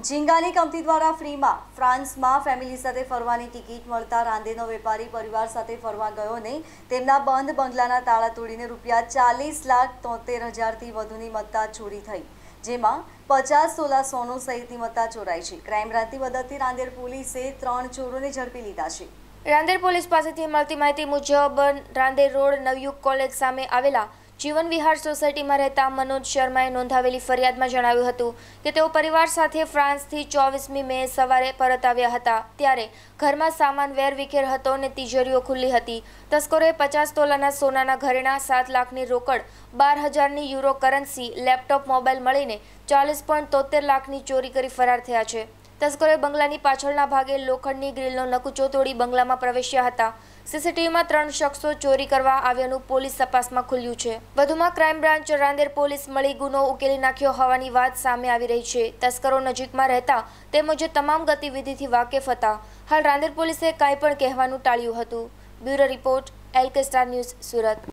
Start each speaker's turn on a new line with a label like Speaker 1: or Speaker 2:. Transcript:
Speaker 1: ઝીંગાની company દ્વારા ફ્રીમાં ફ્રાન્સમાં family સાથે ફરવાની ટિકિટ મળતા રાંદેનો વેપારી પરિવાર સાથે ફરવા ગયો નહીં તેમના બંધ બંગલાના તાળા તોડીને રૂપિયા ચાલીસ લાખ તોતેર હજારથી વધુની મત્તા ચોરી થઈ જેમાં પચાસ સોલા સોનું સહિતની મત્તા ચોરાઈ છે ક્રાઇમ બ્રાન્ચની મદદથી રાંદેર પોલીસે ત્રણ ચોરોને ઝડપી લીધા છે
Speaker 2: રાંદેર પોલીસ પાસેથી મળતી માહિતી મુજબ રાંદેર રોડ નવયુગ કોલેજ સામે આવેલા જીવન વિહાર સોસાયટીમાં રહેતા મનોજ શર્માએ નોંધાવેલી ફરિયાદમાં જણાવ્યું હતું કે તેઓ પરિવાર સાથે ફ્રાન્સથી ચોવીસમી મે સવારે પરત આવ્યા હતા ત્યારે ઘરમાં સામાન વેરવિખેર હતો અને તિજોરીઓ ખુલ્લી હતી તસ્કરોએ પચાસ તોલાના સોનાના ઘરેણા સાત લાખની રોકડ બાર હજારની યુરો કરન્સી લેપટોપ મોબાઈલ મળીને ચાલીસ લાખની ચોરી કરી ફરાર થયા છે તસ્કરોએ બંગલાની પાછળના ભાગે લોખંડની ગ્રીલનો નકુચો તોડી બંગલામાં પ્રવેશ્યા હતા સીસીટીવીમાં ત્રણ શખ્સો ચોરી કરવા આવ્યાનું પોલીસ તપાસમાં ખુલ્યું છે વધુમાં ક્રાઇમ બ્રાન્ચ રાંદેર પોલીસ મળી ગુનો ઉકેલી નાખ્યો હોવાની વાત સામે આવી રહી છે તસ્કરો નજીકમાં રહેતા તેમજ તમામ ગતિવિધિથી વાકેફ હતા હાલ રાંદેર પોલીસે કાંઈ પણ કહેવાનું ટાળ્યું હતું bureau report LK star news Surat